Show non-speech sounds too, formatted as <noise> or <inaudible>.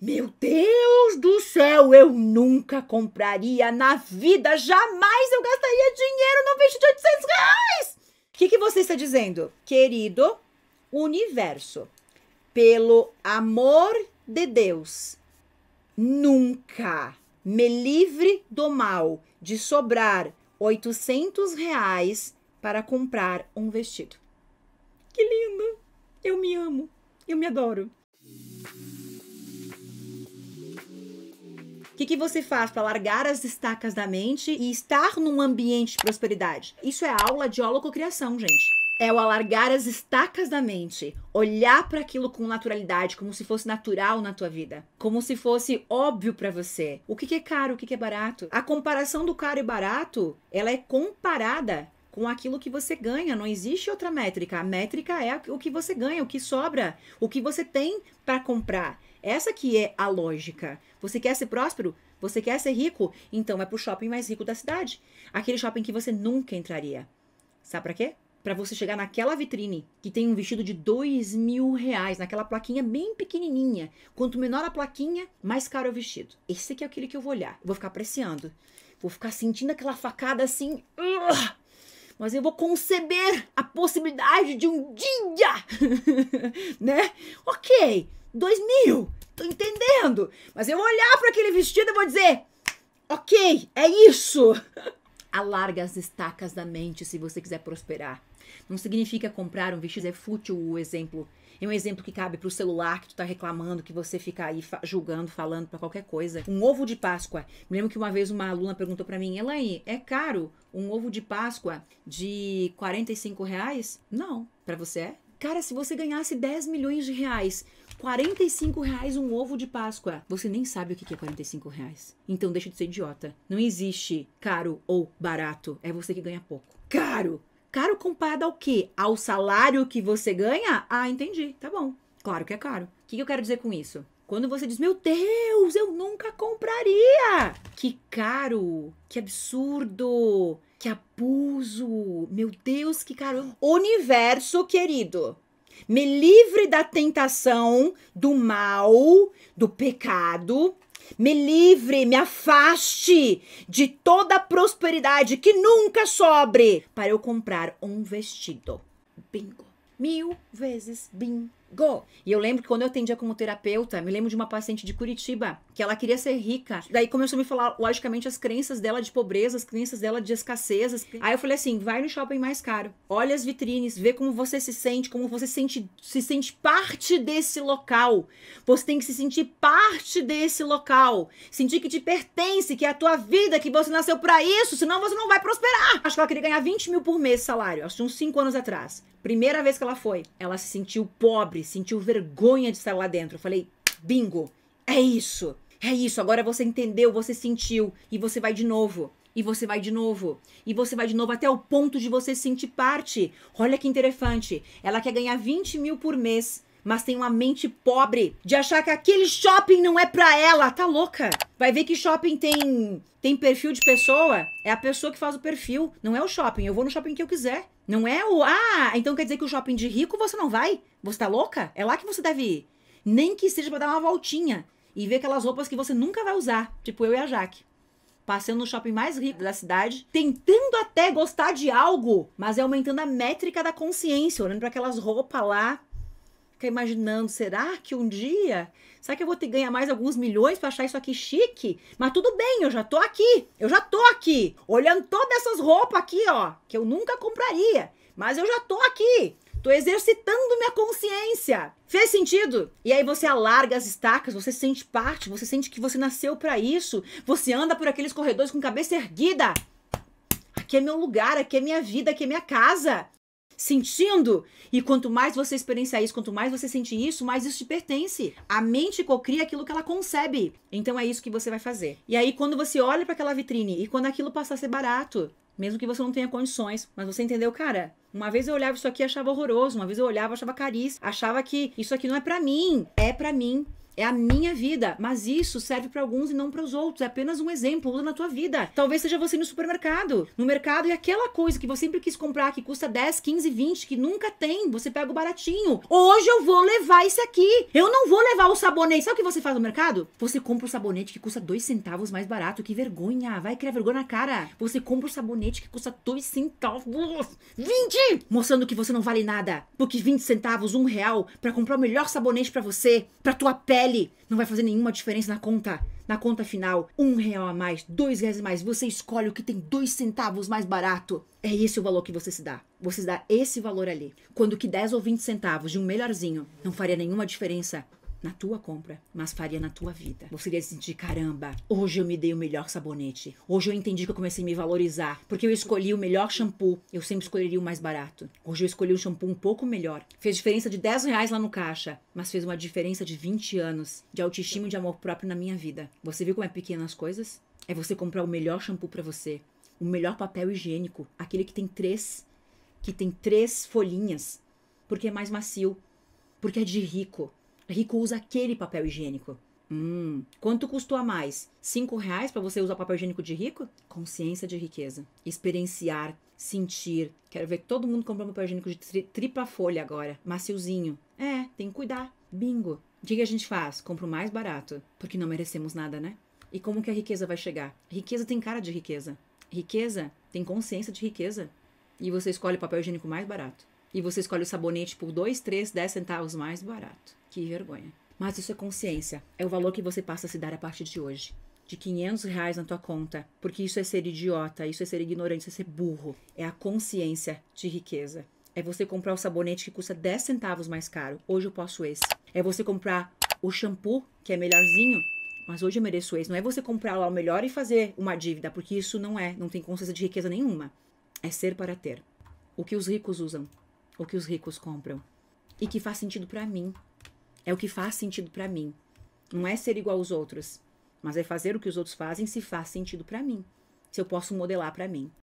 Meu Deus do céu, eu nunca compraria na vida, jamais eu gastaria dinheiro num vestido de 800 reais. O que, que você está dizendo? Querido universo, pelo amor de Deus, nunca me livre do mal de sobrar 800 reais para comprar um vestido. Que lindo! Eu me amo, eu me adoro. que, que você faz para largar as estacas da mente e estar num ambiente de prosperidade? Isso é aula de holococriação, gente é o alargar as estacas da mente, olhar para aquilo com naturalidade, como se fosse natural na tua vida, como se fosse óbvio para você. O que é caro, o que é barato? A comparação do caro e barato, ela é comparada com aquilo que você ganha. Não existe outra métrica. A métrica é o que você ganha, o que sobra, o que você tem para comprar. Essa que é a lógica. Você quer ser próspero? Você quer ser rico? Então vai pro shopping mais rico da cidade. Aquele shopping que você nunca entraria. Sabe para quê? Para você chegar naquela vitrine que tem um vestido de dois mil reais, naquela plaquinha bem pequenininha. Quanto menor a plaquinha, mais caro é o vestido. Esse aqui é aquele que eu vou olhar. Eu vou ficar apreciando. Vou ficar sentindo aquela facada assim. Uh! mas eu vou conceber a possibilidade de um dia, <laughs> né? Ok, dois mil, tô entendendo. Mas eu vou olhar para aquele vestido e vou dizer: ok, é isso. <laughs> Alarga as estacas da mente se você quiser prosperar. Não significa comprar um vestido, é fútil o exemplo. É um exemplo que cabe pro celular que tu tá reclamando, que você fica aí julgando, falando para qualquer coisa. Um ovo de Páscoa. Me lembro que uma vez uma aluna perguntou para mim, Elaine, é caro um ovo de Páscoa de 45 reais? Não. para você é? Cara, se você ganhasse 10 milhões de reais, 45 reais um ovo de Páscoa. Você nem sabe o que é 45 reais. Então deixa de ser idiota. Não existe caro ou barato. É você que ganha pouco. Caro! Caro comparado ao quê? Ao salário que você ganha? Ah, entendi. Tá bom. Claro que é caro. O que eu quero dizer com isso? Quando você diz, meu Deus, eu nunca compraria! Que caro! Que absurdo! Que abuso! Meu Deus, que caro! Universo querido! me livre da tentação, do mal, do pecado, me livre, me afaste de toda a prosperidade que nunca sobre para eu comprar um vestido. Bingo. Mil vezes bingo go. E eu lembro que quando eu atendia como terapeuta, me lembro de uma paciente de Curitiba, que ela queria ser rica. Daí começou a me falar, logicamente, as crenças dela de pobreza, as crenças dela de escassez. Aí eu falei assim, vai no shopping mais caro, olha as vitrines, vê como você se sente, como você se sente, se sente parte desse local. Você tem que se sentir parte desse local. Sentir que te pertence, que é a tua vida, que você nasceu para isso, senão você não vai prosperar. Acho que ela queria ganhar 20 mil por mês de salário, acho que uns 5 anos atrás. Primeira vez que ela foi, ela se sentiu pobre pobre sentiu vergonha de estar lá dentro. Eu falei, bingo, é isso, é isso. Agora você entendeu, você sentiu e você vai de novo. E você vai de novo. E você vai de novo até o ponto de você sentir parte. Olha que interessante. Ela quer ganhar 20 mil por mês mas tem uma mente pobre de achar que aquele shopping não é pra ela. Tá louca? Vai ver que shopping tem tem perfil de pessoa? É a pessoa que faz o perfil, não é o shopping. Eu vou no shopping que eu quiser. Não é o ah, então quer dizer que o shopping de rico você não vai? Você tá louca? É lá que você deve ir. Nem que seja para dar uma voltinha e ver aquelas roupas que você nunca vai usar, tipo eu e a Jaque passeando no shopping mais rico da cidade, tentando até gostar de algo, mas é aumentando a métrica da consciência, olhando para aquelas roupas lá ficar imaginando, será que um dia, será que eu vou ter que ganhar mais alguns milhões para achar isso aqui chique? Mas tudo bem, eu já tô aqui, eu já tô aqui, olhando todas essas roupas aqui, ó, que eu nunca compraria, mas eu já tô aqui. Tô exercitando minha consciência. Fez sentido? E aí você alarga as estacas, você sente parte, você sente que você nasceu para isso. Você anda por aqueles corredores com cabeça erguida. Aqui é meu lugar, aqui é minha vida, aqui é minha casa sentindo. E quanto mais você experiencia isso, quanto mais você sente isso, mais isso te pertence. A mente cocria aquilo que ela concebe. Então é isso que você vai fazer. E aí, quando você olha para aquela vitrine e quando aquilo passar a ser barato, mesmo que você não tenha condições, mas você entendeu, cara, uma vez eu olhava isso aqui e achava horroroso, uma vez eu olhava achava caríssimo, achava que isso aqui não é para mim, é para mim é a minha vida, mas isso serve para alguns e não para os outros. É apenas um exemplo, usa na tua vida. Talvez seja você no supermercado, no mercado e aquela coisa que você sempre quis comprar que custa 10, 15, 20, que nunca tem, você pega o baratinho. Hoje eu vou levar esse aqui. Eu não vou levar o sabonete. Sabe o que você faz no mercado? Você compra o sabonete que custa 2 centavos mais barato. Que vergonha. Vai criar vergonha na cara. Você compra o sabonete que custa 2 centavos. 20! Mostrando que você não vale nada. Porque 20 centavos, um real, para comprar o melhor sabonete para você, para tua pele parcele. Não vai fazer nenhuma diferença na conta. Na conta final, um real a mais, dois reais a mais. Você escolhe o que tem dois centavos mais barato. É esse o valor que você se dá. Você se dá esse valor ali. Quando que 10 ou 20 centavos de um melhorzinho não faria nenhuma diferença na tua compra, mas faria na tua vida. Você iria sentir, caramba, hoje eu me dei o melhor sabonete. Hoje eu entendi que eu comecei a me valorizar, porque eu escolhi o melhor shampoo. Eu sempre escolheria o mais barato. Hoje eu escolhi um shampoo um pouco melhor. Fez diferença de 10 reais lá no caixa, mas fez uma diferença de 20 anos de autoestima e de amor próprio na minha vida. Você viu como é pequenas coisas? É você comprar o melhor shampoo para você, o melhor papel higiênico, aquele que tem três, que tem três folhinhas, porque é mais macio, porque é de rico Rico usa aquele papel higiênico. Hum, quanto custou a mais? Cinco reais para você usar papel higiênico de rico? Consciência de riqueza. Experienciar, sentir. Quero ver todo mundo comprando papel higiênico de tri tripla folha agora. Maciozinho. É, tem que cuidar. Bingo. O que, que a gente faz? Compra o mais barato. Porque não merecemos nada, né? E como que a riqueza vai chegar? Riqueza tem cara de riqueza. Riqueza tem consciência de riqueza. E você escolhe o papel higiênico mais barato. E você escolhe o sabonete por 2, 3, 10 centavos mais barato. Que vergonha. Mas isso é consciência. É o valor que você passa a se dar a partir de hoje. De 500 reais na tua conta. Porque isso é ser idiota, isso é ser ignorante, isso é ser burro. É a consciência de riqueza. É você comprar o sabonete que custa 10 centavos mais caro. Hoje eu posso esse. É você comprar o shampoo, que é melhorzinho, mas hoje eu mereço esse. Não é você comprar lá o melhor e fazer uma dívida, porque isso não é, não tem consciência de riqueza nenhuma. É ser para ter. O que os ricos usam o que os ricos compram. E que faz sentido para mim. É o que faz sentido para mim. Não é ser igual aos outros, mas é fazer o que os outros fazem se faz sentido para mim. Se eu posso modelar para mim.